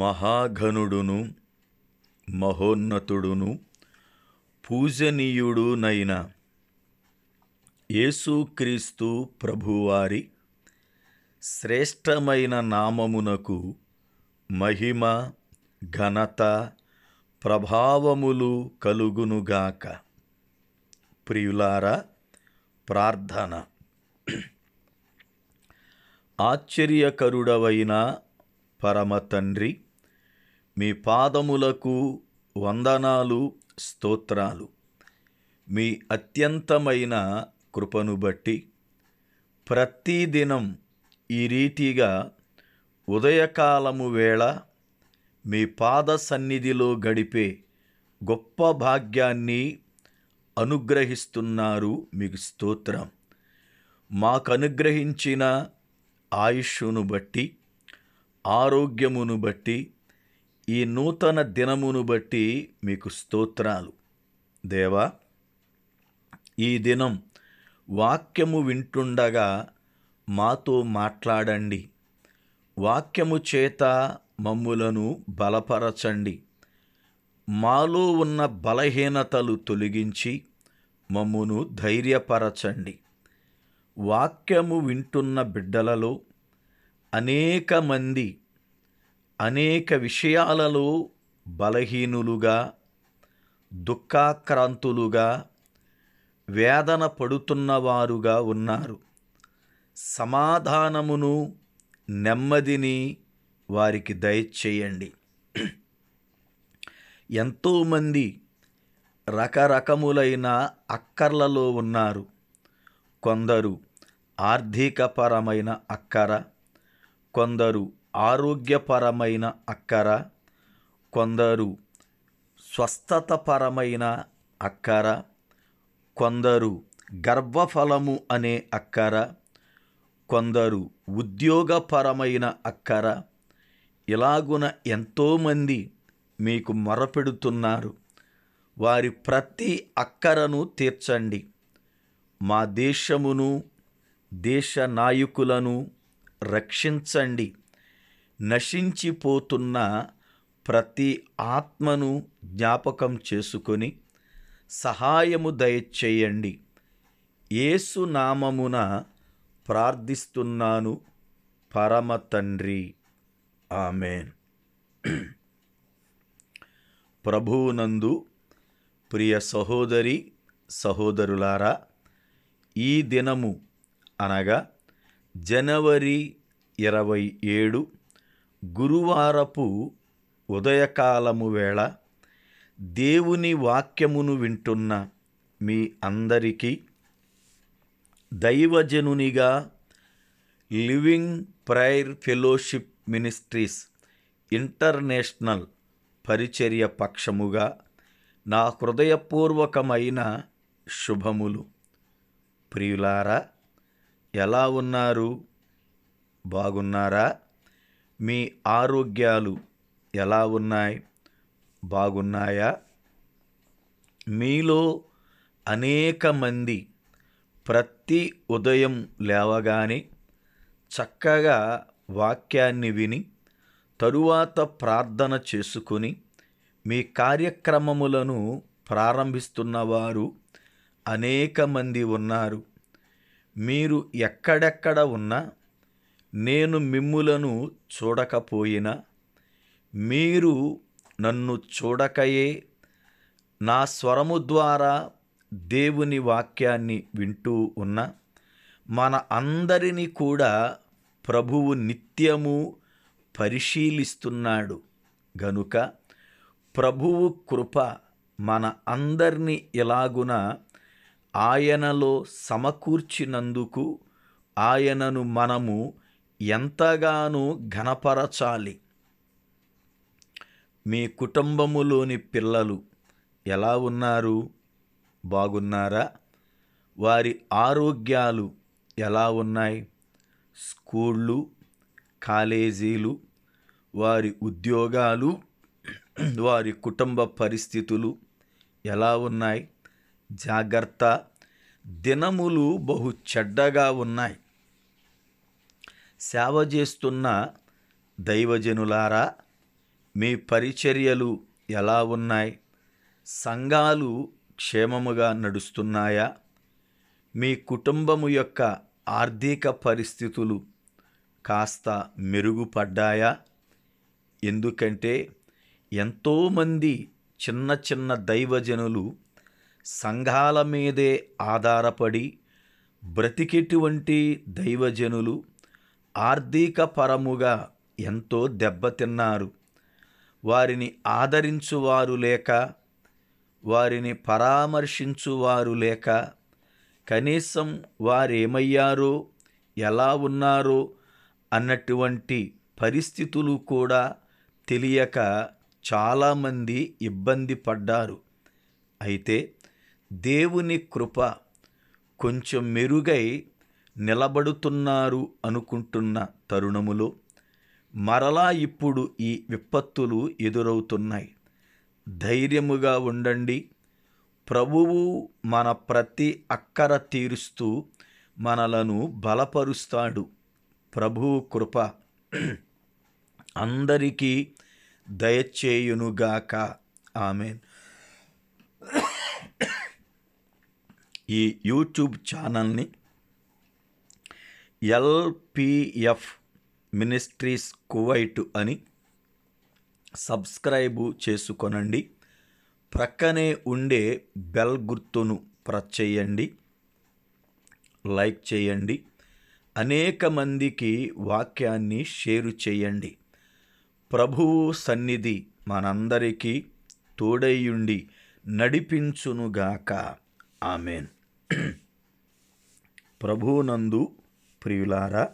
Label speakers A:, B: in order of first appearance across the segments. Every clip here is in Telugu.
A: మహాఘనుడును మహోన్నతుడును పూజనీయుడునైన యేసుక్రీస్తు ప్రభువారి శ్రేష్టమైన నామమునకు మహిమ ఘనత ప్రభావములు కలుగునుగాక ప్రియులారా ప్రార్థన ఆశ్చర్యకరుడవైన పరమతండ్రి మీ పాదములకు వందనాలు స్తోత్రాలు మీ అత్యంతమైన కృపను బట్టి ప్రతిదినం ఈ రీతిగా ఉదయకాలము వేళ మీ పాద సన్నిధిలో గడిపే గొప్ప భాగ్యాన్ని అనుగ్రహిస్తున్నారు మీకు స్తోత్రం మాకు అనుగ్రహించిన ఆయుష్ను బట్టి ఆరోగ్యమును బట్టి ఈ నూతన దినమును బట్టి మీకు స్తోత్రాలు దేవా ఈ దినం వాక్యము వింటుండగా మాతో మాట్లాడండి వాక్యము చేత మమ్ములను బలపరచండి మాలో ఉన్న బలహీనతలు తొలగించి మమ్మును ధైర్యపరచండి వాక్యము వింటున్న బిడ్డలలో అనేక మంది అనేక విషయాలలో బలహీనులుగా దుఃఖాక్రాంతులుగా వేదన పడుతున్నవారుగా ఉన్నారు సమాధానమును నెమ్మదిని వారికి దయచేయండి ఎంతోమంది రకరకములైన అక్కర్లలో ఉన్నారు కొందరు ఆర్థికపరమైన అక్కర కొందరు ఆరోగ్యపరమైన అక్కర కొందరు స్వస్థతపరమైన అక్కర కొందరు గర్భఫలము అనే అక్కర కొందరు ఉద్యోగపరమైన అక్కర ఇలాగున ఎంతోమంది మీకు మొరపెడుతున్నారు వారి ప్రతి అక్కరను తీర్చండి మా దేశమును దేశ నాయకులను రక్షించండి నశించిపోతున్న ప్రతి ఆత్మను జ్ఞాపకం చేసుకొని సహాయము దయచేయండి ఏసునామమున ప్రార్థిస్తున్నాను పరమ తండ్రి ఆమెన్ ప్రభువునందు ప్రియ సహోదరి సహోదరులారా ఈ దినము అనగా జనవరి ఇరవై ఏడు గురువారపు ఉదయకాలము వేళ దేవుని వాక్యమును వింటున్న మీ అందరికీ దైవజనునిగా living prayer fellowship ministries international పరిచర్య పక్షముగా నా హృదయపూర్వకమైన శుభములు ప్రియులారా ఎలా ఉన్నారు బాగున్నారా మీ ఆరోగ్యాలు ఎలా ఉన్నాయి బాగున్నాయా మీలో అనేక మంది ప్రతి ఉదయం లేవగానే చక్కగా వాక్యాన్ని విని తరువాత ప్రార్థన చేసుకుని మీ కార్యక్రమములను ప్రారంభిస్తున్నవారు అనేక మంది ఉన్నారు మీరు ఎక్కడెక్కడ ఉన్నా నేను మిమ్ములను చూడకపోయినా మీరు నన్ను చూడకయే నా స్వరము ద్వారా దేవుని వాక్యాన్ని వింటూ ఉన్న మన అందరినీ కూడా ప్రభువు నిత్యము పరిశీలిస్తున్నాడు గనుక ప్రభువు కృప మన అందరినీ ఎలాగున ఆయనలో సమకూర్చినందుకు ఆయనను మనము ఎంతగానో ఘనపరచాలి మీ కుటుంబములోని పిల్లలు ఎలా ఉన్నారు బాగున్నారా వారి ఆరోగ్యాలు ఎలా ఉన్నాయి స్కూళ్ళు కాలేజీలు వారి ఉద్యోగాలు వారి కుటుంబ పరిస్థితులు ఎలా ఉన్నాయి జాగ్రత్త దినములు బహు చెడ్డగా ఉన్నాయి సేవ చేస్తున్న దైవజనులారా మీ పరిచర్యలు ఎలా ఉన్నాయి సంఘాలు క్షేమముగా నడుస్తున్నాయా మీ కుటుంబము యొక్క ఆర్థిక పరిస్థితులు కాస్త మెరుగుపడ్డాయా ఎందుకంటే ఎంతోమంది చిన్న చిన్న దైవజనులు సంఘాల మీదే ఆధారపడి బ్రతికెటువంటి దైవజనులు ఆర్థికపరముగా ఎంతో దెబ్బతిన్నారు వారిని ఆదరించువారు లేక వారిని పరామర్శించువారు లేక కనీసం వారేమయ్యారో ఎలా ఉన్నారో అన్నటువంటి పరిస్థితులు కూడా తెలియక చాలామంది ఇబ్బంది పడ్డారు అయితే దేవుని కృప కొంచెం మెరుగై నిలబడుతున్నారు అనుకుంటున్న తరుణములో మరలా ఇప్పుడు ఈ విపత్తులు ఎదురవుతున్నాయి ధైర్యముగా ఉండండి ప్రభువు మన ప్రతి అక్కర తీరుస్తూ మనలను బలపరుస్తాడు ప్రభువు కృప అందరికీ దయచేయునుగాక ఆమె ఈ యూట్యూబ్ ఛానల్ని ఎల్పిఎఫ్ మినిస్ట్రీస్ కువైట్ అని సబ్స్క్రైబు చేసుకొనండి ప్రక్కనే ఉండే బెల్ గుర్తును ప్రెస్ చేయండి లైక్ చేయండి అనేక మందికి వాక్యాన్ని షేరు చేయండి ప్రభువు సన్నిధి మనందరికీ తోడయ్యుండి నడిపించునుగాక ఆమెన్ ప్రభువునందు ప్రియులారా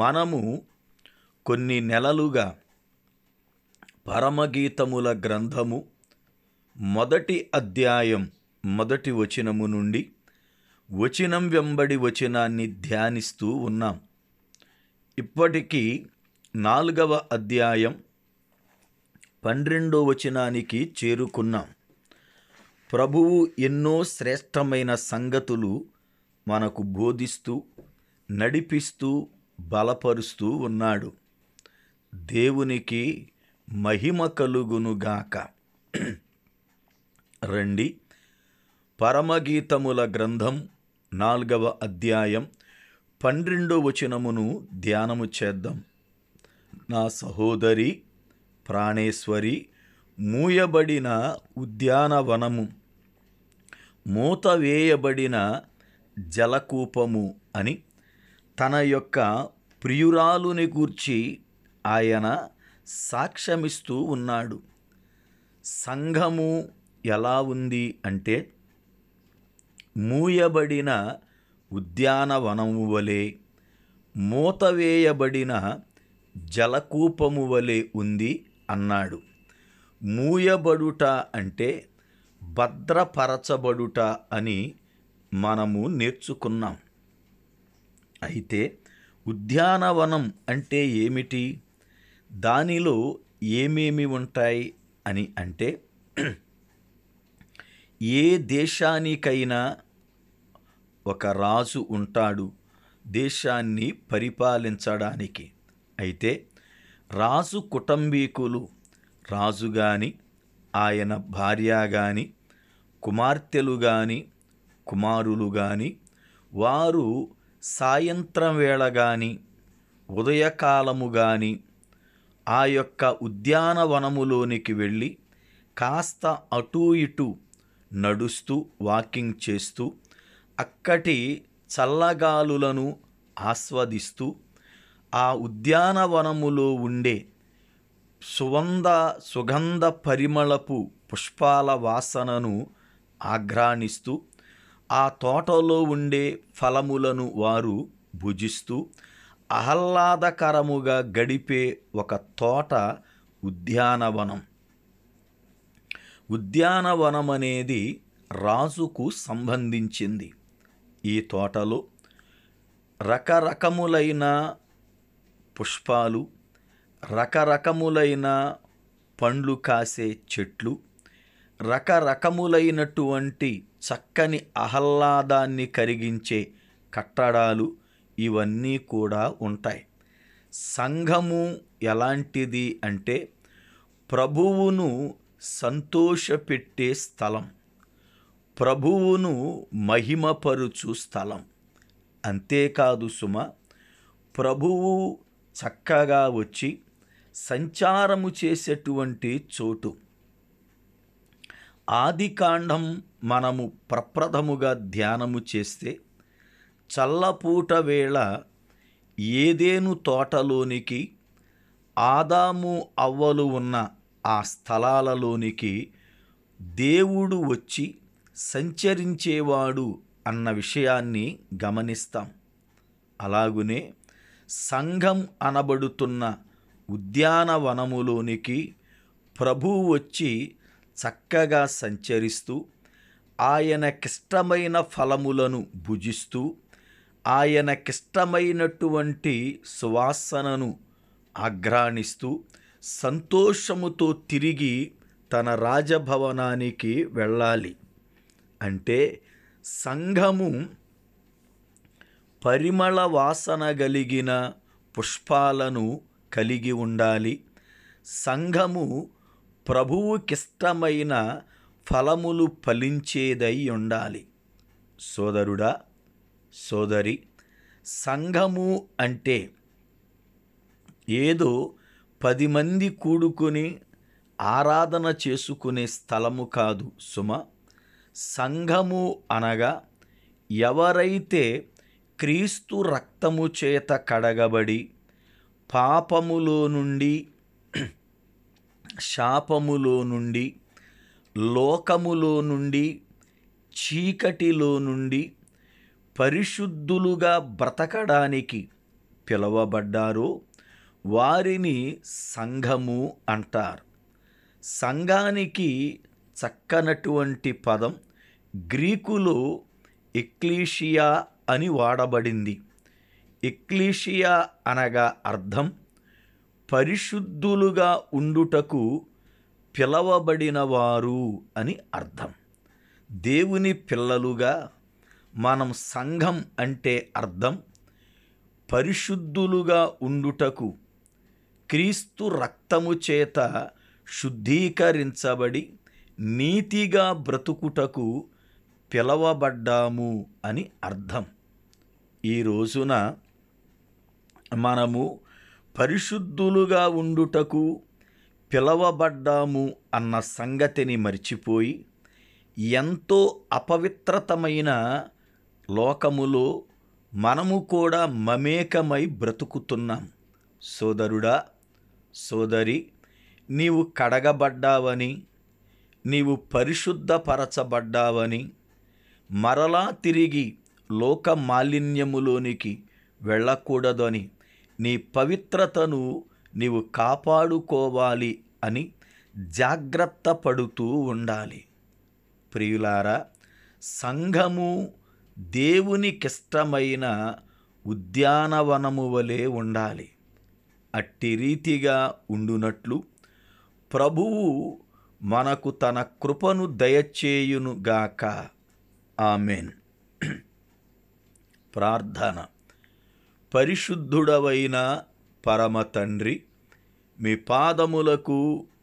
A: మనము కొన్ని నెలలుగా పరమగీతముల గ్రంథము మొదటి అధ్యాయం మొదటి వచనము నుండి వచనం వెంబడి వచనాన్ని ధ్యానిస్తూ ఉన్నాం ఇప్పటికీ నాలుగవ అధ్యాయం పన్నెండో వచనానికి చేరుకున్నాం ప్రభువు ఎన్నో శ్రేష్టమైన సంగతులు మనకు బోధిస్తూ నడిపిస్తూ బలపరుస్తూ ఉన్నాడు దేవునికి మహిమ కలుగునుగాక రండి పరమగీతముల గ్రంథం నాలుగవ అధ్యాయం పన్నెండో వచనమును ధ్యానము చేద్దాం నా సహోదరి ప్రాణేశ్వరి మూయబడిన ఉద్యానవనము మూతవేయబడిన జలకూపము అని తన యొక్క ప్రియురాలుని గూర్చి ఆయన సాక్ష్యమిస్తూ ఉన్నాడు సంఘము ఎలా ఉంది అంటే మూయబడిన ఉద్యానవనము వలె మూతవేయబడిన జలకూపము వలె ఉంది అన్నాడు మూయబడుట అంటే భద్రపరచబడుట అని మనము నేర్చుకున్నాం అయితే ఉద్యానవనం అంటే ఏమిటి దానిలో ఏమేమి ఉంటాయి అని అంటే ఏ దేశానికైనా ఒక రాజు ఉంటాడు దేశాన్ని పరిపాలించడానికి అయితే రాజు కుటుంబీకులు రాజు గాని ఆయన భార్య గాని కుమార్తెలు గాని కుమారులు గాని వారు సాయంత్రం వేళ కానీ ఉదయకాలము కానీ ఆ యొక్క ఉద్యానవనములోనికి వెళ్ళి కాస్త అటూ ఇటూ నడుస్తూ వాకింగ్ చేస్తూ అక్కటి చల్లగాలులను ఆస్వాదిస్తూ ఆ ఉద్యానవనములో ఉండే సుగంధ సుగంధ పరిమళపు పుష్పాల వాసనను ఆఘ్రాణిస్తూ ఆ తోటలో ఉండే ఫలములను వారు భుజిస్తూ ఆహ్లాదకరముగా గడిపే ఒక తోట ఉద్యానవనం ఉద్యానవనం అనేది రాజుకు సంబంధించింది ఈ తోటలో రకరకములైన పుష్పాలు రకరకములైన పండ్లు కాసే చెట్లు రకరకములైనటువంటి చక్కని ఆహ్లాదాన్ని కరిగించే కట్టడాలు ఇవన్నీ కూడా ఉంటాయి సంఘము ఎలాంటిది అంటే ప్రభువును సంతోషపెట్టే స్థలం ప్రభువును మహిమపరుచు స్థలం అంతేకాదు సుమ ప్రభువు చక్కగా వచ్చి సంచారము చేసేటువంటి చోటు ఆదికాండం మనము ప్రప్రథముగా ధ్యానము చేస్తే చల్లపూట వేళ ఏదేను తోటలోనికి ఆదాము అవ్వలు ఉన్న ఆ స్థలాలలోనికి దేవుడు వచ్చి సంచరించేవాడు అన్న విషయాన్ని గమనిస్తాం అలాగునే సంఘం అనబడుతున్న ఉద్యానవనములోనికి ప్రభు వచ్చి చక్కగా సంచరిస్తూ ఆయన కిష్టమైన ఫలములను భుజిస్తూ ఆయన కిష్టమైనటువంటి సువాసనను ఆగ్రాణిస్తూ సంతోషముతో తిరిగి తన రాజభవనానికి వెళ్ళాలి అంటే సంఘము పరిమళ వాసన కలిగిన పుష్పాలను కలిగి ఉండాలి సంఘము ప్రభువుకిష్టమైన ఫలములు ఫలించేదై ఉండాలి సోదరుడా సోదరి సంఘము అంటే ఏదో పది మంది కూడుకొని ఆరాధన చేసుకునే స్థలము కాదు సుమ సంఘము అనగా ఎవరైతే క్రీస్తు రక్తము చేత కడగబడి పాపములో నుండి శాపములో నుండి లోకములో నుండి చీకటిలో నుండి పరిశుద్ధులుగా బ్రతకడానికి పిలువబడ్డారు వారిని సంఘము అంటారు సంఘానికి చక్కనటువంటి పదం గ్రీకులో ఎక్లీషియా అని వాడబడింది ఎక్లీషియా అనగా అర్థం పరిశుద్ధులుగా ఉండుటకు పిలవబడినవారు అని అర్థం దేవుని పిల్లలుగా మనం సంఘం అంటే అర్థం పరిశుద్ధులుగా ఉండుటకు క్రీస్తు రక్తము చేత శుద్ధీకరించబడి నీతిగా బ్రతుకుటకు పిలవబడ్డాము అని అర్థం ఈ రోజున మనము పరిశుద్ధులుగా ఉండుటకు పిలవబడ్డాము అన్న సంగతిని మర్చిపోయి ఎంతో అపవిత్రతమైన లోకములో మనము కూడా మమేకమై బ్రతుకుతున్నాం సోదరుడా సోదరి నీవు కడగబడ్డావని నీవు పరిశుద్ధపరచబడ్డావని మరలా తిరిగి లోక మాలిన్యములోనికి వెళ్ళకూడదని నీ పవిత్రతను నీవు కాపాడుకోవాలి అని జాగ్రత్త పడుతూ ఉండాలి ప్రియులారా సంఘము దేవునికిష్టమైన ఉద్యానవనము వలె ఉండాలి అట్టి రీతిగా ఉండునట్లు ప్రభువు మనకు తన కృపను దయచేయునుగాక ఆమెన్ ప్రార్థన పరిశుద్ధుడవైన పరమ తండ్రి మీ పాదములకు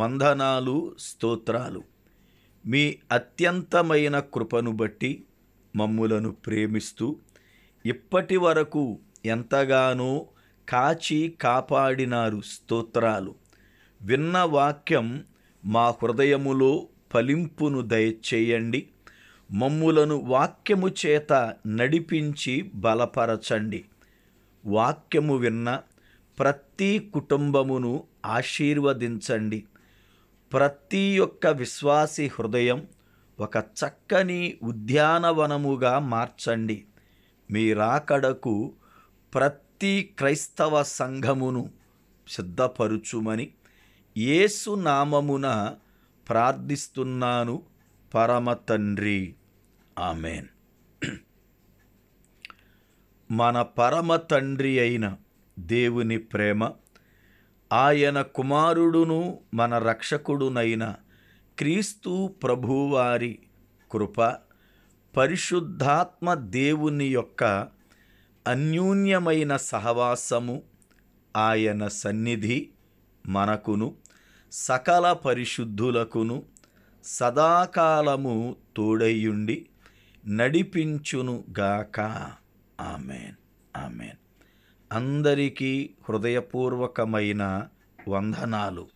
A: వందనాలు స్తోత్రాలు మీ అత్యంతమైన కృపను బట్టి మమ్ములను ప్రేమిస్తూ ఇప్పటి వరకు ఎంతగానో కాచి కాపాడినారు స్తోత్రాలు విన్న వాక్యం మా హృదయములో ఫలింపును దయచేయండి మమ్ములను వాక్యము చేత నడిపించి బలపరచండి వాక్యము విన్న ప్రతి కుటుంబమును ఆశీర్వదించండి ప్రతి ఒక్క విశ్వాసి హృదయం ఒక చక్కని ఉద్యానవనముగా మార్చండి మీ రాకడకు ప్రతి క్రైస్తవ సంఘమును సిద్ధపరుచుమని యేసు నామమున ప్రార్థిస్తున్నాను పరమ తండ్రి ఆమెన్ మన పరమ తండ్రి అయిన దేవుని ప్రేమ ఆయన కుమారుడును మన రక్షకుడునైన క్రీస్తు ప్రభువారి కృప పరిశుద్ధాత్మ దేవుని యొక్క అన్యూన్యమైన సహవాసము ఆయన సన్నిధి మనకును సకల పరిశుద్ధులకును సదాకాలము తోడయ్యుండి నడిపించునుగాక ఆమెన్ ఆమెన్ అందరికీ హృదయపూర్వకమైన వందనాలు